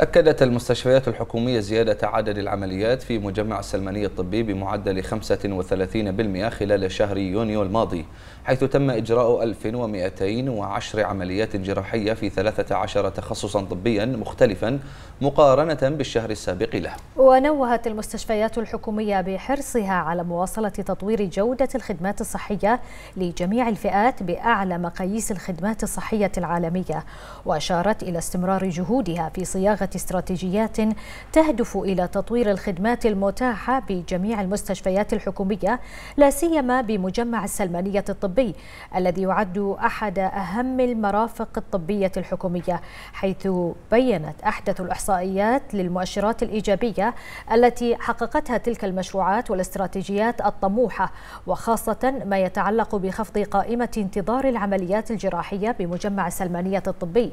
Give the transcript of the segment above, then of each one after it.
أكدت المستشفيات الحكومية زيادة عدد العمليات في مجمع السلماني الطبي بمعدل 35% خلال شهر يونيو الماضي حيث تم إجراء 1210 عمليات جراحية في 13 تخصصا طبيا مختلفا مقارنة بالشهر السابق له ونوهت المستشفيات الحكومية بحرصها على مواصلة تطوير جودة الخدمات الصحية لجميع الفئات بأعلى مقاييس الخدمات الصحية العالمية وأشارت إلى استمرار جهودها في صياغة استراتيجيات تهدف إلى تطوير الخدمات المتاحة بجميع المستشفيات الحكومية لا سيما بمجمع السلمانية الطبي الذي يعد أحد أهم المرافق الطبية الحكومية حيث بينت أحدث الإحصائيات للمؤشرات الإيجابية التي حققتها تلك المشروعات والاستراتيجيات الطموحة وخاصة ما يتعلق بخفض قائمة انتظار العمليات الجراحية بمجمع السلمانية الطبي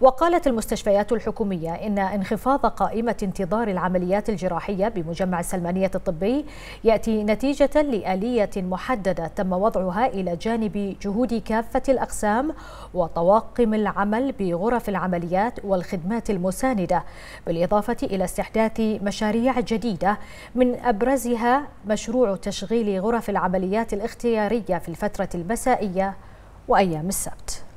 وقالت المستشفيات الحكومية إن انخفاض قائمة انتظار العمليات الجراحية بمجمع السلمانية الطبي يأتي نتيجة لآلية محددة تم وضعها إلى جانب جهود كافة الأقسام وطواقم العمل بغرف العمليات والخدمات المساندة بالإضافة إلى استحداث مشاريع جديدة من أبرزها مشروع تشغيل غرف العمليات الاختيارية في الفترة المسائية وأيام السبت